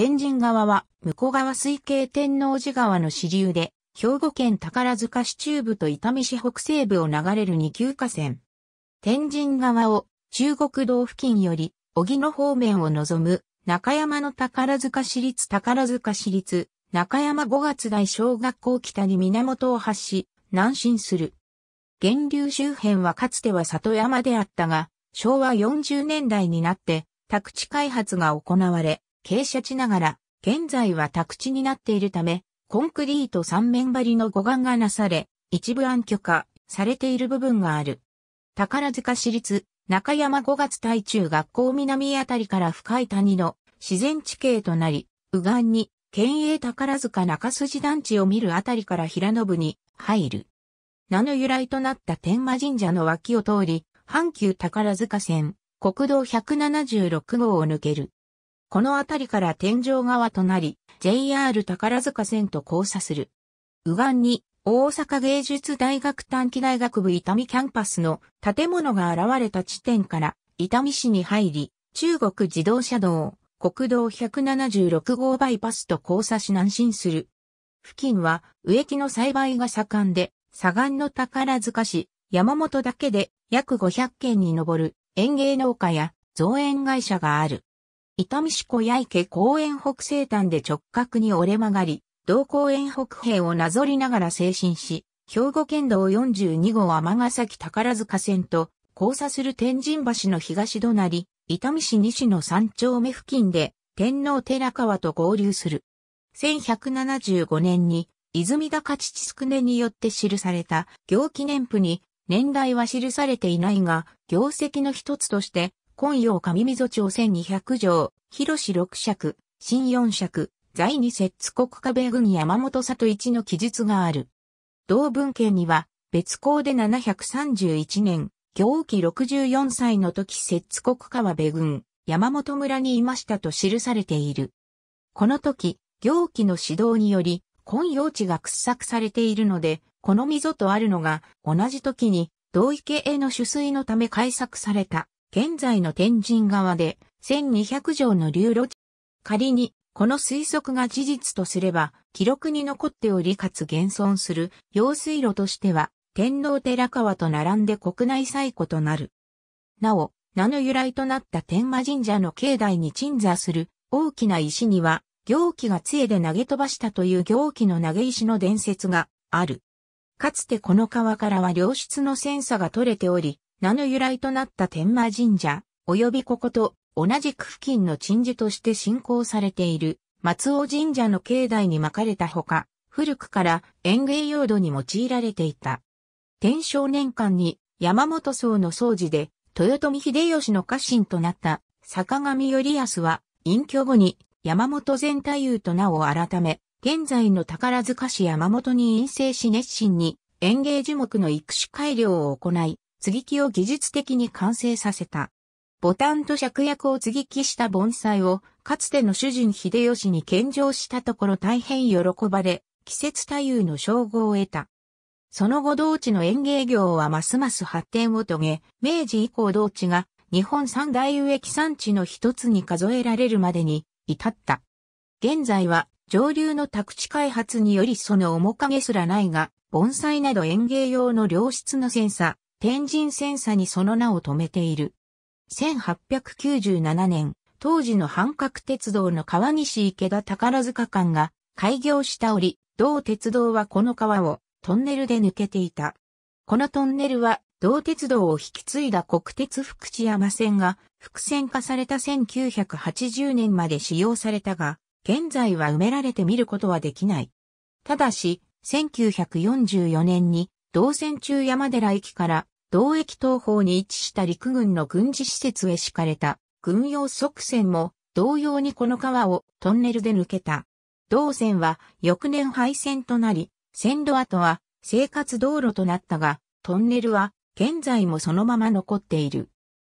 天神川は、向こう川水系天王寺川の支流で、兵庫県宝塚市中部と伊丹市北西部を流れる二級河川。天神川を中国道付近より、荻野方面を望む、中山の宝塚市立宝塚市立、中山五月台小学校北に源を発し、南進する。源流周辺はかつては里山であったが、昭和40年代になって、宅地開発が行われ、傾斜地ながら、現在は宅地になっているため、コンクリート3面張りの護岸がなされ、一部暗渠化されている部分がある。宝塚市立中山5月大中学校南あたりから深い谷の自然地形となり、右岸に県営宝塚中筋団地を見るあたりから平信に入る。名の由来となった天満神社の脇を通り、阪急宝塚線、国道176号を抜ける。この辺りから天井川となり、JR 宝塚線と交差する。右岸に、大阪芸術大学短期大学部伊丹キャンパスの建物が現れた地点から伊丹市に入り、中国自動車道、国道176号バイパスと交差し南進する。付近は植木の栽培が盛んで、左岸の宝塚市、山本だけで約500件に上る園芸農家や造園会社がある。伊丹市小屋池公園北西端で直角に折れ曲がり、同公園北平をなぞりながら精神し、兵庫県道42号尼崎宝塚線と交差する天神橋の東隣、伊丹市西の山頂目付近で天皇寺川と合流する。1175年に泉高父宿根によって記された行記年譜に年代は記されていないが、業績の一つとして今陽上溝町千2 0 0条、広し六尺、新四尺、在に摂津国家米軍山本里一の記述がある。同文献には、別校で731年、行期64歳の時摂津国は米軍、山本村にいましたと記されている。この時、行期の指導により、今陽地が掘削されているので、この溝とあるのが、同じ時に、同池への取水のため開削された。現在の天神側で1200条の流路地。仮に、この推測が事実とすれば、記録に残っておりかつ現存する用水路としては、天皇寺川と並んで国内最古となる。なお、名の由来となった天馬神社の境内に鎮座する大きな石には、行基が杖で投げ飛ばしたという行基の投げ石の伝説がある。かつてこの川からは良質の戦差が取れており、名の由来となった天満神社、及びここと同じく付近の鎮守として信仰されている松尾神社の境内に巻かれたほか、古くから園芸用土に用いられていた。天正年間に山本荘の掃除で豊臣秀吉の家臣となった坂上頼康は隠居後に山本全太夫と名を改め、現在の宝塚市山本に陰性し熱心に園芸樹木の育種改良を行い、接ぎ木を技術的に完成させた。ボタンと芍薬を接ぎ木した盆栽を、かつての主人秀吉に献上したところ大変喜ばれ、季節太夫の称号を得た。その後同地の園芸業はますます発展を遂げ、明治以降同地が日本三大植木産地の一つに数えられるまでに至った。現在は上流の宅地開発によりその面影すらないが、盆栽など園芸用の良質のセンサ、ー、天神戦差にその名を止めている。1897年、当時の半角鉄道の川西池田宝塚間が開業した折、同鉄道はこの川をトンネルで抜けていた。このトンネルは同鉄道を引き継いだ国鉄福知山線が複線化された1980年まで使用されたが、現在は埋められて見ることはできない。ただし、1944年に道線中山寺駅から道駅東方に位置した陸軍の軍事施設へ敷かれた軍用側線も同様にこの川をトンネルで抜けた。道線は翌年廃線となり、線路跡は生活道路となったが、トンネルは現在もそのまま残っている。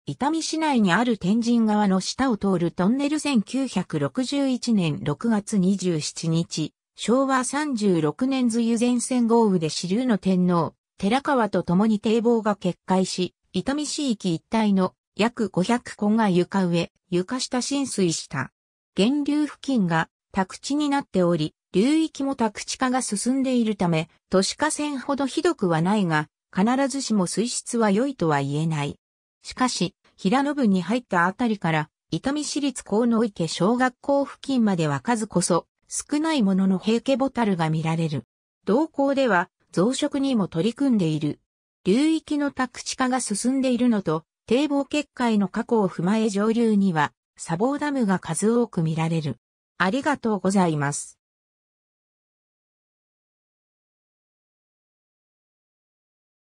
伊丹市内にある天神川の下を通るトンネル1961年6月27日、昭和36年梅雨前線豪雨で支流の天皇、寺川と共に堤防が決壊し、伊丹市域一帯の約500戸が床上、床下浸水した。源流付近が宅地になっており、流域も宅地化が進んでいるため、都市河川ほどひどくはないが、必ずしも水質は良いとは言えない。しかし、平野部に入ったあたりから、伊丹市立高野池小学校付近までは数こそ、少ないものの平家ボタルが見られる。同校では増殖にも取り組んでいる。流域の宅地化が進んでいるのと、堤防決壊の過去を踏まえ上流には、砂防ダムが数多く見られる。ありがとうございます。